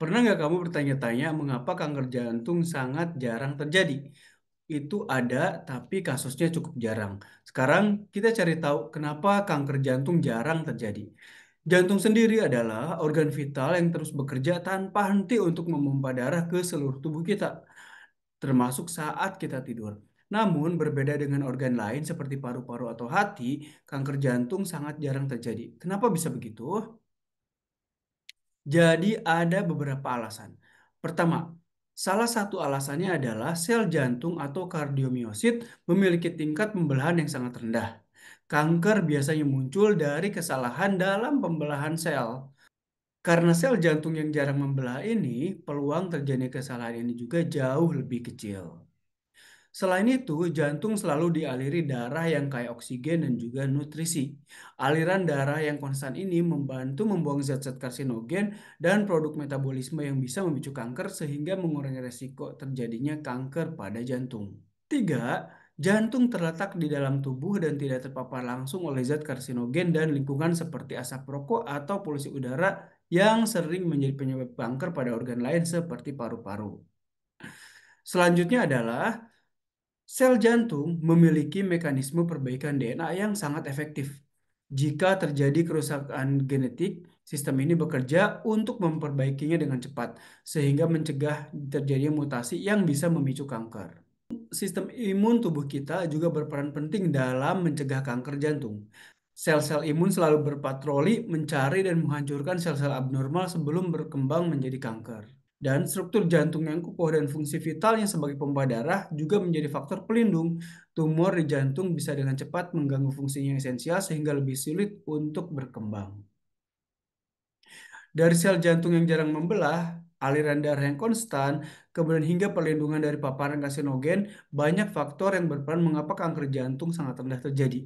Pernah nggak kamu bertanya-tanya mengapa kanker jantung sangat jarang terjadi? Itu ada, tapi kasusnya cukup jarang. Sekarang kita cari tahu kenapa kanker jantung jarang terjadi. Jantung sendiri adalah organ vital yang terus bekerja tanpa henti untuk memompa darah ke seluruh tubuh kita, termasuk saat kita tidur. Namun, berbeda dengan organ lain seperti paru-paru atau hati, kanker jantung sangat jarang terjadi. Kenapa bisa begitu? Jadi ada beberapa alasan. Pertama, salah satu alasannya adalah sel jantung atau kardiomiosit memiliki tingkat pembelahan yang sangat rendah. Kanker biasanya muncul dari kesalahan dalam pembelahan sel. Karena sel jantung yang jarang membelah ini, peluang terjadi kesalahan ini juga jauh lebih kecil. Selain itu, jantung selalu dialiri darah yang kaya oksigen dan juga nutrisi. Aliran darah yang konstan ini membantu membuang zat-zat karsinogen dan produk metabolisme yang bisa memicu kanker sehingga mengurangi resiko terjadinya kanker pada jantung. Tiga, jantung terletak di dalam tubuh dan tidak terpapar langsung oleh zat karsinogen dan lingkungan seperti asap rokok atau polusi udara yang sering menjadi penyebab kanker pada organ lain seperti paru-paru. Selanjutnya adalah Sel jantung memiliki mekanisme perbaikan DNA yang sangat efektif. Jika terjadi kerusakan genetik, sistem ini bekerja untuk memperbaikinya dengan cepat, sehingga mencegah terjadinya mutasi yang bisa memicu kanker. Sistem imun tubuh kita juga berperan penting dalam mencegah kanker jantung. Sel-sel imun selalu berpatroli, mencari, dan menghancurkan sel-sel abnormal sebelum berkembang menjadi kanker. Dan struktur jantung yang kukuh dan fungsi vitalnya sebagai pompa darah juga menjadi faktor pelindung. Tumor di jantung bisa dengan cepat mengganggu fungsinya esensial sehingga lebih sulit untuk berkembang. Dari sel jantung yang jarang membelah, aliran darah yang konstan, kemudian hingga perlindungan dari paparan karsinogen, banyak faktor yang berperan mengapa kanker jantung sangat rendah terjadi.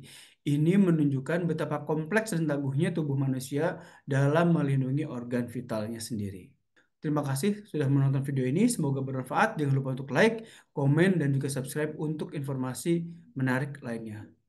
Ini menunjukkan betapa kompleks dan tangguhnya tubuh manusia dalam melindungi organ vitalnya sendiri. Terima kasih sudah menonton video ini. Semoga bermanfaat. Jangan lupa untuk like, komen, dan juga subscribe untuk informasi menarik lainnya.